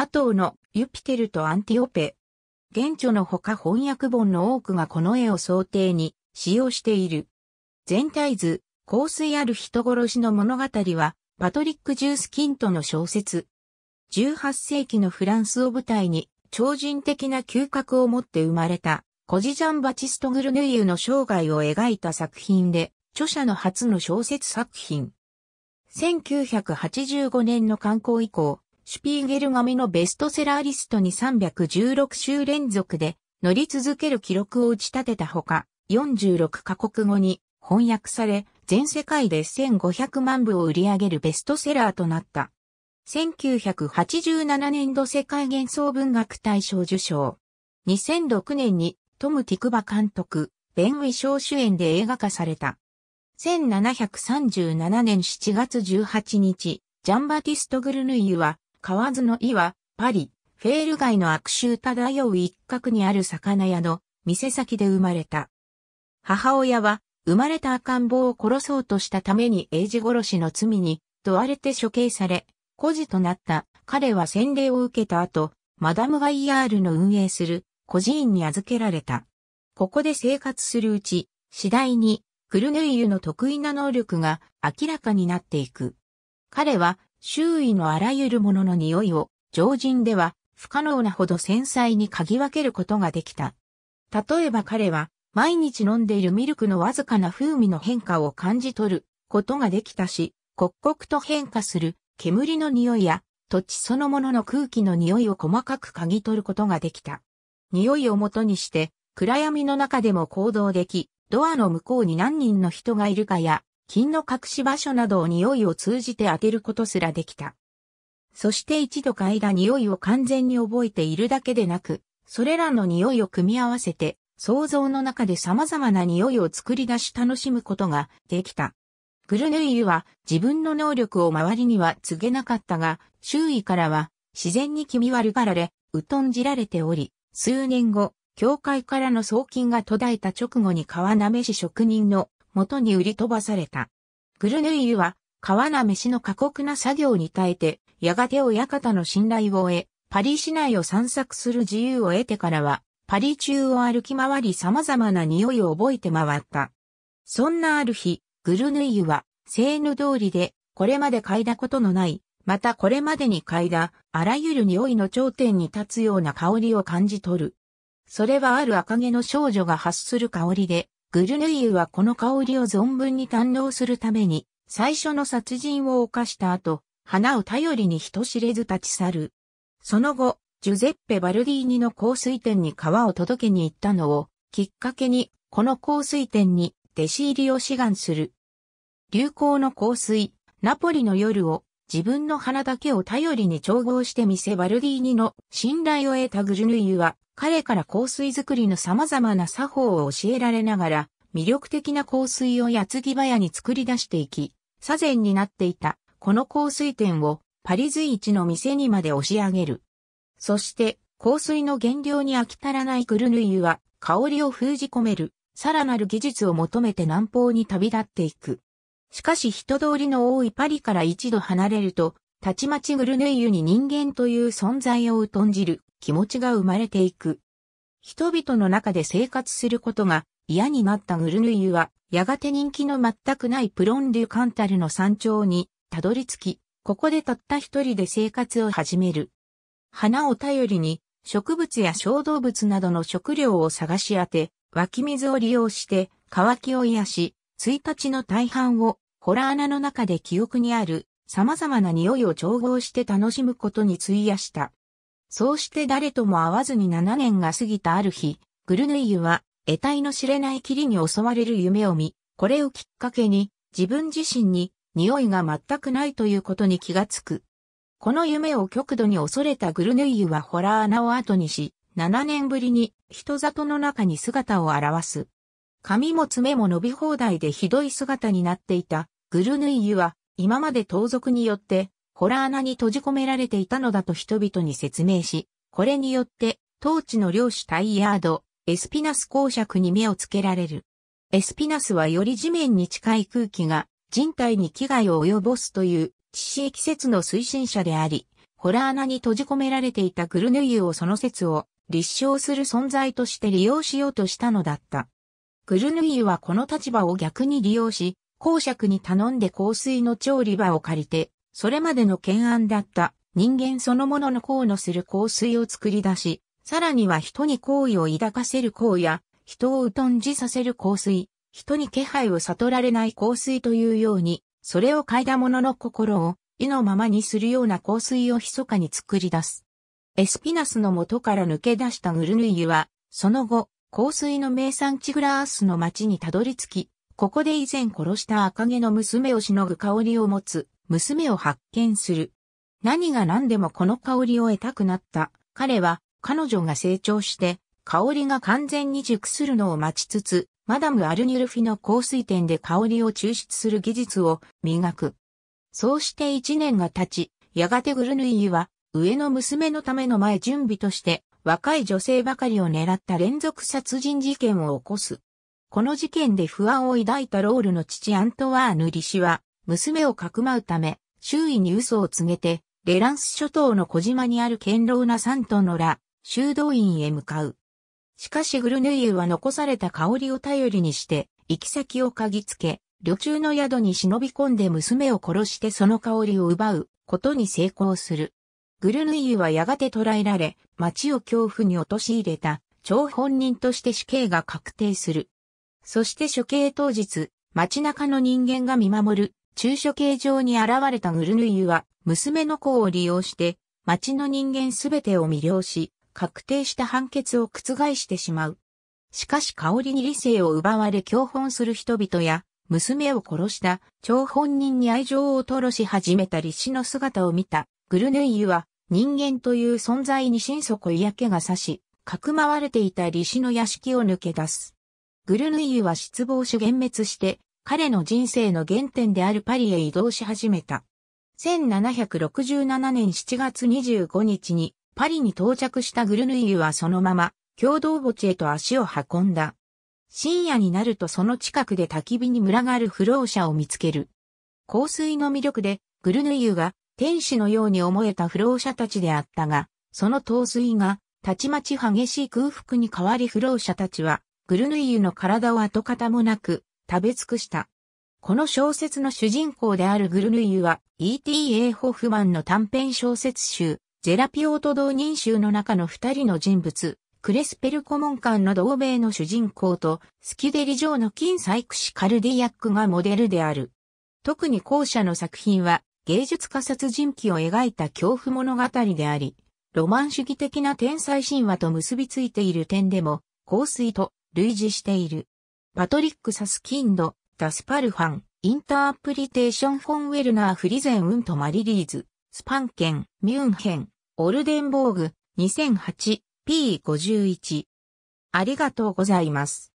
アトーのユピテルとアンティオペ。現著のほか翻訳本の多くがこの絵を想定に使用している。全体図、香水ある人殺しの物語は、パトリック・ジュース・キントの小説。18世紀のフランスを舞台に、超人的な嗅覚を持って生まれた、コジジャン・バチスト・グルヌイユの生涯を描いた作品で、著者の初の小説作品。1985年の刊行以降、シュピーゲル紙のベストセラーリストに316週連続で乗り続ける記録を打ち立てたほか、46カ国語に翻訳され、全世界で1500万部を売り上げるベストセラーとなった。1987年度世界幻想文学大賞受賞。2006年にトム・ティクバ監督、ベン・ウィショー主演で映画化された。1737年7月18日、ジャンバティスト・グルヌイユは河津の井は、パリ、フェール街の悪臭漂う一角にある魚屋の店先で生まれた。母親は、生まれた赤ん坊を殺そうとしたために英治殺しの罪に問われて処刑され、孤児となった彼は洗礼を受けた後、マダムワイヤールの運営する孤児院に預けられた。ここで生活するうち、次第にクルヌイユの得意な能力が明らかになっていく。彼は周囲のあらゆるものの匂いを、常人では不可能なほど繊細に嗅ぎ分けることができた。例えば彼は、毎日飲んでいるミルクのわずかな風味の変化を感じ取ることができたし、刻々と変化する煙の匂いや土地そのものの空気の匂いを細かく嗅ぎ取ることができた。匂いをもとにして暗闇の中でも行動でき、ドアの向こうに何人の人がいるかや金の隠し場所などを匂いを通じて当てることすらできた。そして一度嗅いだ匂いを完全に覚えているだけでなく、それらの匂いを組み合わせて、想像の中で様々な匂いを作り出し楽しむことができた。グルヌイユは自分の能力を周りには告げなかったが、周囲からは自然に気味悪がられ、疎んじられており、数年後、教会からの送金が途絶えた直後に川なめし職人の元に売り飛ばされた。グルヌイユは、川な飯の過酷な作業に耐えて、やがて親方の信頼を得、パリ市内を散策する自由を得てからは、パリ中を歩き回り様々な匂いを覚えて回った。そんなある日、グルヌイユは、セーヌ通りで、これまで嗅いだことのない、またこれまでに嗅いだ、あらゆる匂いの頂点に立つような香りを感じ取る。それはある赤毛の少女が発する香りで、グルヌイユはこの香りを存分に堪能するために、最初の殺人を犯した後、花を頼りに人知れず立ち去る。その後、ジュゼッペ・バルディーニの香水店に川を届けに行ったのを、きっかけに、この香水店に弟子入りを志願する。流行の香水、ナポリの夜を自分の花だけを頼りに調合してみせバルディーニの信頼を得たグルヌイユは彼から香水作りの様々な作法を教えられながら、魅力的な香水を矢継ぎ早に作り出していき、左前になっていた、この香水店をパリ随一の店にまで押し上げる。そして、香水の原料に飽き足らないクルヌイユは、香りを封じ込める、さらなる技術を求めて南方に旅立っていく。しかし人通りの多いパリから一度離れると、たちまちグルヌイユに人間という存在を疎んじる気持ちが生まれていく。人々の中で生活することが嫌になったグルヌイユは、やがて人気の全くないプロンデュカンタルの山頂にたどり着き、ここでたった一人で生活を始める。花を頼りに植物や小動物などの食料を探し当て、湧き水を利用して乾きを癒し、1日の大半をホラー穴の中で記憶にある様々な匂いを調合して楽しむことに費やした。そうして誰とも会わずに7年が過ぎたある日、グルヌイユは、得体の知れない霧に襲われる夢を見、これをきっかけに、自分自身に、匂いが全くないということに気がつく。この夢を極度に恐れたグルヌイユはホラー穴を後にし、7年ぶりに人里の中に姿を現す。髪も爪も伸び放題でひどい姿になっていたグルヌイユは今まで盗賊によって洞穴に閉じ込められていたのだと人々に説明し、これによって、当地の領主タイヤード、エスピナス公爵に目をつけられる。エスピナスはより地面に近い空気が人体に危害を及ぼすという地死季節の推進者であり、ホラー穴に閉じ込められていたグルヌイユをその説を立証する存在として利用しようとしたのだった。グルヌイユはこの立場を逆に利用し、公爵に頼んで香水の調理場を借りて、それまでの懸案だった人間そのものの功のする香水を作り出し、さらには人に好意を抱かせる香や、人をうとんじさせる香水、人に気配を悟られない香水というように、それを嗅いだ者の心を意のままにするような香水を密かに作り出す。エスピナスの元から抜け出したグルヌイユは、その後、香水の名産地グラースの町にたどり着き、ここで以前殺した赤毛の娘をしのぐ香りを持つ娘を発見する。何が何でもこの香りを得たくなった。彼は彼女が成長して香りが完全に熟するのを待ちつつ、マダム・アルニュルフィの香水店で香りを抽出する技術を磨く。そうして一年が経ち、やがてグルヌイユは上の娘のための前準備として若い女性ばかりを狙った連続殺人事件を起こす。この事件で不安を抱いたロールの父アントワーヌ・リシは娘をかくまうため、周囲に嘘を告げて、レランス諸島の小島にある堅牢なサントのラ、修道院へ向かう。しかしグルヌイユは残された香りを頼りにして、行き先を嗅ぎつけ、旅中の宿に忍び込んで娘を殺してその香りを奪うことに成功する。グルヌイユはやがて捕らえられ、町を恐怖に陥れた、張本人として死刑が確定する。そして処刑当日、街中の人間が見守る、中書形状に現れたグルヌイユは、娘の子を利用して、町の人間すべてを魅了し、確定した判決を覆してしまう。しかし香りに理性を奪われ教本する人々や、娘を殺した張本人に愛情を吐露し始めた李氏の姿を見た、グルヌイユは人間という存在に心底嫌気がさし、かくまわれていた利子の屋敷を抜け出す。グルヌイユは失望し幻滅して、彼の人生の原点であるパリへ移動し始めた。1767年7月25日にパリに到着したグルヌイユはそのまま共同墓地へと足を運んだ。深夜になるとその近くで焚き火に群がる不老者を見つける。香水の魅力でグルヌイユが天使のように思えた不老者たちであったが、その陶水がたちまち激しい空腹に変わり不老者たちはグルヌイユの体を跡形もなく食べ尽くした。この小説の主人公であるグルヌイユは E.T.A. ホフマンの短編小説集、ジェラピオート同人集の中の二人の人物、クレスペルコモン館の同盟の主人公と、スキュデリ城の金採掘師カルディアックがモデルである。特に後者の作品は、芸術家殺人鬼を描いた恐怖物語であり、ロマン主義的な天才神話と結びついている点でも、香水と類似している。パトリック・サスキンド、ダスパルファン、インタープリテーション・フォン・ウェルナー・フリゼン・ウント・マリリーズ、スパンケン、ミュンヘン、オルデンボーグ、2008、P51。ありがとうございます。